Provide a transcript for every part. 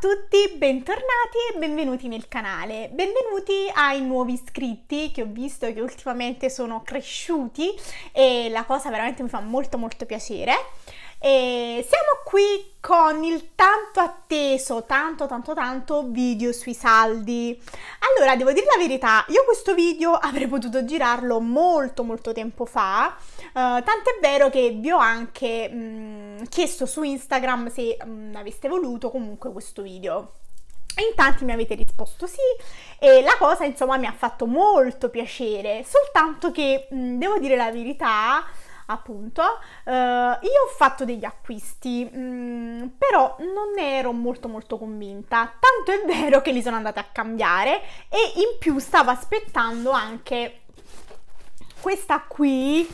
tutti, bentornati e benvenuti nel canale. Benvenuti ai nuovi iscritti che ho visto che ultimamente sono cresciuti e la cosa veramente mi fa molto molto piacere. E siamo qui con il tanto atteso, tanto tanto tanto video sui saldi. Allora, devo dire la verità, io questo video avrei potuto girarlo molto molto tempo fa, eh, tant'è vero che vi ho anche... Mh, mm, chiesto su Instagram se mh, mm, aveste voluto comunque questo video. in tanti mi avete risposto sì e la cosa insomma mi ha fatto molto piacere, soltanto che mh, mm, devo dire la verità, appunto, eh, io ho fatto degli acquisti, mh, mm, però non ne ero molto molto convinta, tanto è vero che li sono andate a cambiare e in più stavo aspettando anche questa qui,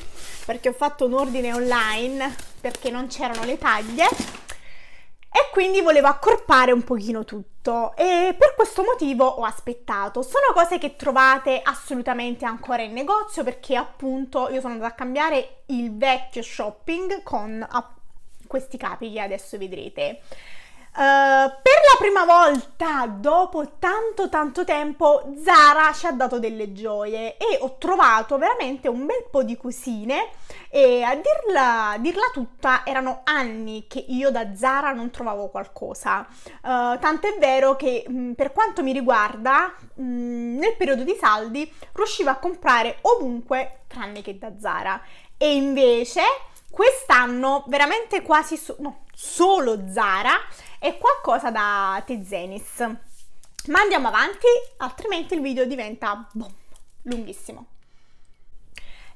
perché ho fatto un ordine online perché non c'erano le taglie e quindi volevo accorpare un pochino tutto e per questo motivo ho aspettato. Sono cose che trovate assolutamente ancora in negozio perché appunto io sono andata a cambiare il vecchio shopping con ah, questi capi che adesso vedrete. Eh, per la prima volta dopo tanto tanto tempo Zara ci ha dato delle gioie e ho trovato veramente un bel po' di cosine e a dirla, a dirla tutta erano anni che io da Zara non trovavo qualcosa. Uh, tant'è vero che mh, mm, per quanto mi riguarda mh, mm, nel periodo di saldi riuscivo a comprare ovunque tranne che da Zara e invece Quest'anno veramente quasi so- no, solo Zara e qualcosa da Tezenis. Ma andiamo avanti, altrimenti il video diventa boh, lunghissimo.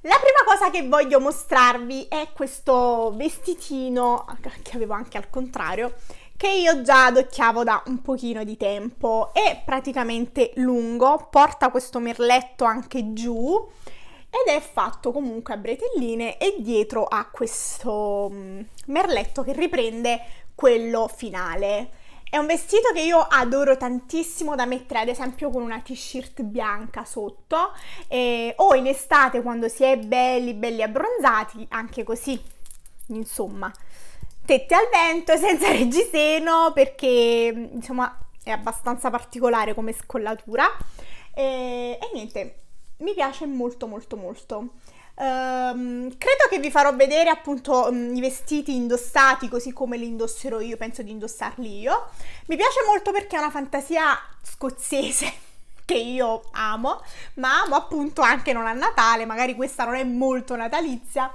La prima cosa che voglio mostrarvi è questo vestitino che avevo anche al contrario che io già adocchiavo da un pochino di tempo. È praticamente lungo, porta questo merletto anche giù ed è fatto comunque a bretelline e dietro ha questo mm, merletto che riprende quello finale. È un vestito che io adoro tantissimo da mettere ad esempio con una t-shirt bianca sotto eh, o in estate quando si è belli belli abbronzati, anche così, insomma, tette al vento senza reggiseno perché mm, insomma è abbastanza particolare come scollatura eh, e niente, mi piace molto molto molto. Um, credo che vi farò vedere appunto um, i vestiti indossati così come li indosserò io, penso di indossarli io. Mi piace molto perché è una fantasia scozzese che io amo, ma amo appunto anche non a Natale, magari questa non è molto natalizia,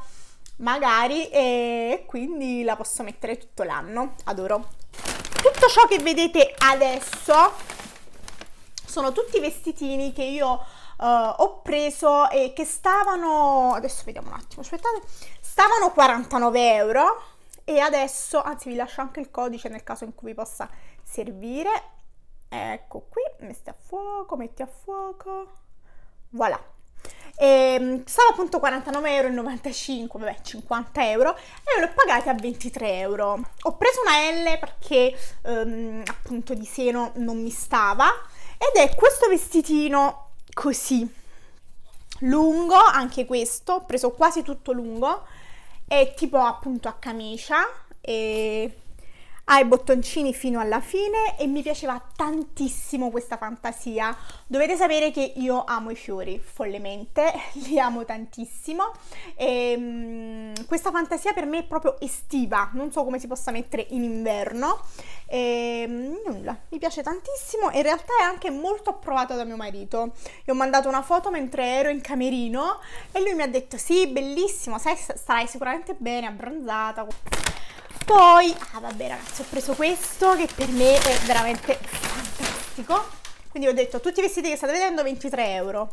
magari, e quindi la posso mettere tutto l'anno, adoro. Tutto ciò che vedete adesso sono tutti vestitini che io uh, ho preso e che stavano, adesso vediamo un attimo, aspettate, stavano 49 euro e adesso, anzi vi lascio anche il codice nel caso in cui vi possa servire, ecco qui, metti a fuoco, metti a fuoco, voilà, e ehm, stava appunto 49,95€, vabbè 50 euro e l'ho pagata a 23 euro. Ho preso una L perché ehm, appunto di seno non mi stava ed è questo vestitino così lungo, anche questo, ho preso quasi tutto lungo, è tipo appunto a camicia e ha i bottoncini fino alla fine e mi piaceva tantissimo questa fantasia. Dovete sapere che io amo i fiori follemente, li amo tantissimo e ehm, mh, questa fantasia per me è proprio estiva, non so come si possa mettere in inverno e ehm, nulla, mi piace tantissimo e in realtà è anche molto approvata da mio marito. Gli ho mandato una foto mentre ero in camerino e lui mi ha detto sì, bellissimo, sai, starai sicuramente bene, abbronzata. Poi, ah vabbè ragazzi, ragazzi ho preso questo che per me è veramente fantastico quindi ho detto tutti i vestiti che state vedendo 23 euro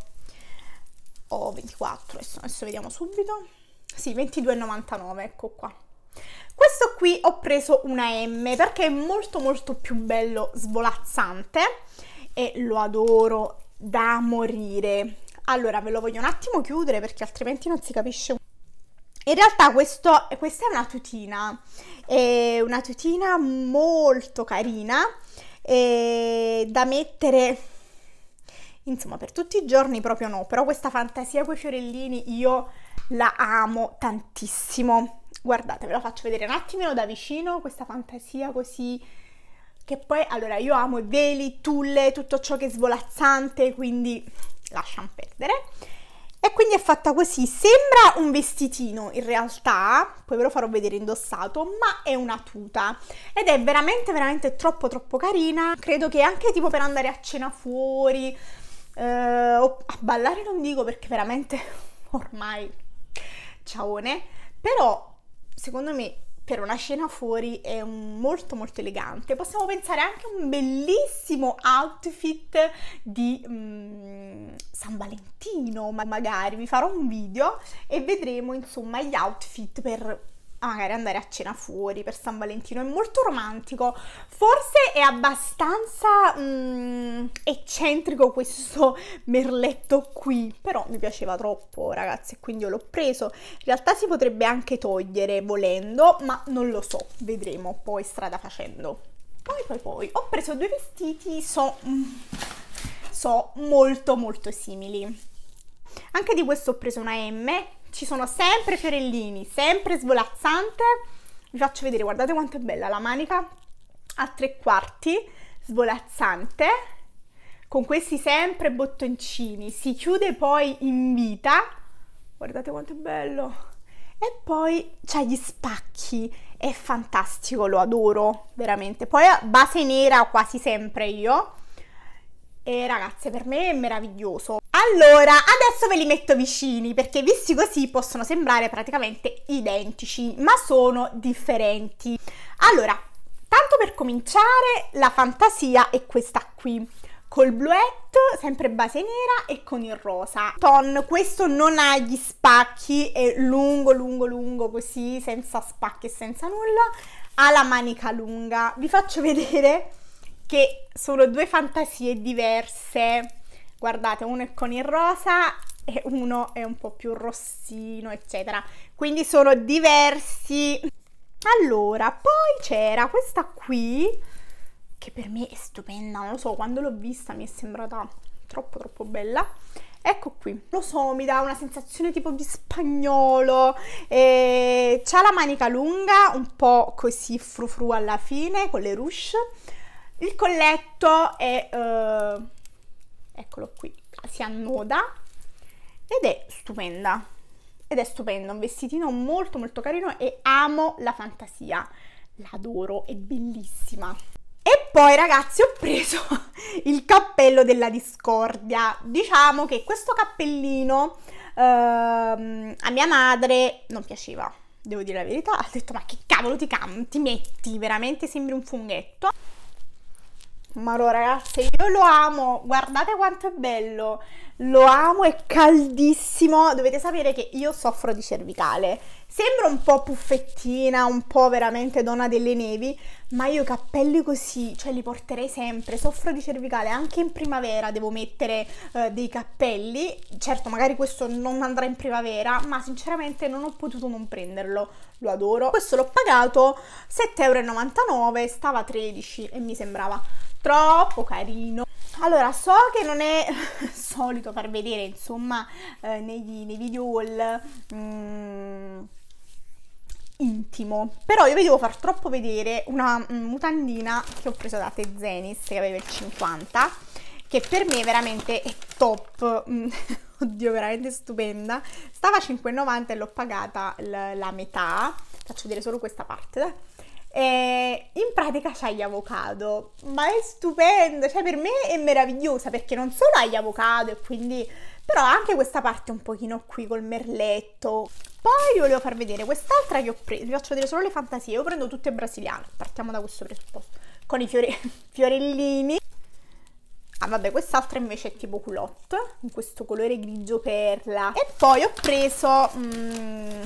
o oh, 24 adesso, adesso vediamo subito sì 22,99 ecco qua questo qui ho preso una M perché è molto molto più bello svolazzante e lo adoro da morire allora ve lo voglio un attimo chiudere perché altrimenti non si capisce in realtà questo, questa è una tutina, è una tutina molto carina da mettere, insomma per tutti i giorni proprio no, però questa fantasia con i fiorellini io la amo tantissimo. Guardate, ve la faccio vedere un attimino da vicino, questa fantasia così che poi, allora, io amo i veli, tulle, tutto ciò che è svolazzante, quindi lasciamo perdere quindi è fatta così, sembra un vestitino, in realtà, poi ve lo farò vedere indossato, ma è una tuta ed è veramente veramente troppo troppo carina, credo che anche tipo per andare a cena fuori, eh, a ballare non dico perché veramente ormai ciaone, però secondo me per una scena fuori è molto molto elegante. Possiamo pensare anche a un bellissimo outfit di um, San Valentino, ma magari vi farò un video e vedremo insomma gli outfit per magari andare a cena fuori per San Valentino, è molto romantico, forse è abbastanza mm, eccentrico questo merletto qui, però mi piaceva troppo ragazzi quindi l'ho preso, in realtà si potrebbe anche togliere volendo, ma non lo so, vedremo poi strada facendo. Poi poi poi ho preso due vestiti, so, mm, so molto molto simili. Anche di questo ho preso una M ci sono sempre fiorellini, sempre svolazzante. Vi faccio vedere, guardate quanto è bella la manica a tre quarti, svolazzante, con questi sempre bottoncini. Si chiude poi in vita, guardate quanto è bello. E poi c'ha gli spacchi, è fantastico, lo adoro, veramente. Poi base nera quasi sempre io e ragazze, per me è meraviglioso. Allora, adesso ve li metto vicini perché visti così possono sembrare praticamente identici, ma sono differenti. Allora, tanto per cominciare, la fantasia è questa qui col bluette, sempre base nera e con il rosa. Ton, questo non ha gli spacchi, è lungo, lungo, lungo così, senza spacchi e senza nulla. Ha la manica lunga. Vi faccio vedere che sono due fantasie diverse. Guardate, uno è con il rosa e uno è un po' più rossino, eccetera. Quindi sono diversi. Allora, poi c'era questa qui, che per me è stupenda, non lo so, quando l'ho vista mi è sembrata troppo troppo bella. Ecco qui, lo so, mi dà una sensazione tipo di spagnolo, eh, ha la manica lunga, un po' così frufru alla fine, con le ruche, il colletto è, eh, eccolo qui, si annoda ed è stupenda. Ed è stupenda, un vestitino molto molto carino e amo la fantasia. L'adoro, è bellissima. E poi ragazzi ho preso il cappello della discordia. Diciamo che questo cappellino ehm, a mia madre non piaceva, devo dire la verità. Ha detto ma che cavolo ti, ti metti, veramente sembri un funghetto. Ma allora ragazze, io lo amo, guardate quanto è bello, lo amo, è caldissimo, dovete sapere che io soffro di cervicale, sembra un po' puffettina, un po' veramente donna delle nevi, ma io i cappelli così, cioè li porterei sempre, soffro di cervicale, anche in primavera devo mettere eh, dei cappelli, certo magari questo non andrà in primavera, ma sinceramente non ho potuto non prenderlo, lo adoro, questo l'ho pagato 7,99€, stava 13 e mi sembrava troppo carino. Allora, so che non è solito far vedere, insomma, eh, negli, nei video haul mm, intimo, però io vi devo far troppo vedere una mm, mutandina che ho preso da Tezenis, che aveva il 50, che per me veramente è top, mm, oddio, veramente stupenda. Stava a 5,90 e l'ho pagata la metà, faccio vedere solo questa parte, e in pratica c'hai gli avocado, ma è stupendo, cioè per me è meravigliosa perché non solo hai gli avocado e quindi però anche questa parte un pochino qui col merletto. Poi vi volevo far vedere quest'altra che ho preso, vi faccio vedere solo le fantasie, io prendo tutte brasiliane, partiamo da questo presupposto, con i fiore... fiorellini. Ah vabbè, quest'altra invece è tipo culotte, in questo colore grigio perla. E poi ho preso... Mm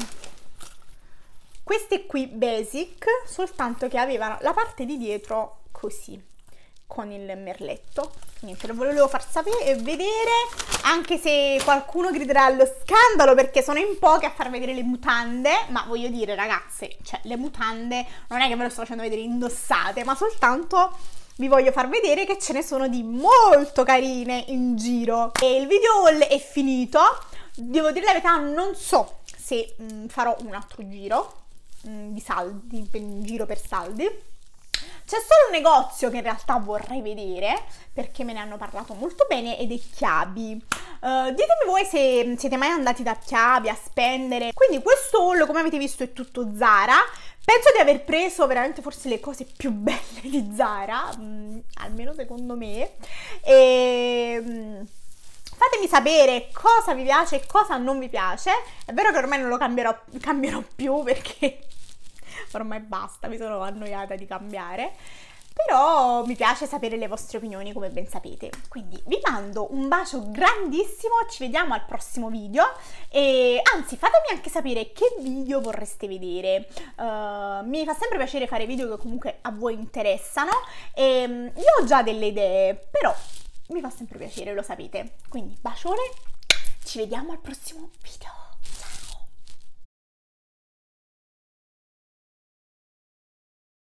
queste qui basic, soltanto che avevano la parte di dietro così, con il merletto. Niente, lo volevo far sapere e eh, vedere, anche se qualcuno griderà allo scandalo perché sono in pochi a far vedere le mutande, ma voglio dire ragazze, cioè le mutande non è che ve lo sto facendo vedere indossate, ma soltanto vi voglio far vedere che ce ne sono di molto carine in giro. E il video haul è finito, devo dire la verità non so se mm, farò un altro giro Mm, di saldi, in giro per saldi. C'è solo un negozio che in realtà vorrei vedere perché me ne hanno parlato molto bene ed è Chiavi. Uh, ditemi voi se siete mai andati da Chiavi a spendere. Quindi questo haul, come avete visto, è tutto Zara. Penso di aver preso veramente forse le cose più belle di Zara, mh, mm, almeno secondo me. E... Mh, mm, Fatemi sapere cosa vi piace e cosa non vi piace. È vero che ormai non lo cambierò, cambierò più perché ormai basta, mi sono annoiata di cambiare. Però mi piace sapere le vostre opinioni, come ben sapete. Quindi vi mando un bacio grandissimo, ci vediamo al prossimo video. E anzi, fatemi anche sapere che video vorreste vedere. Uh, mi fa sempre piacere fare video che comunque a voi interessano. E ehm, io ho già delle idee, però mi fa sempre piacere, lo sapete. Quindi bacione, ci vediamo al prossimo video.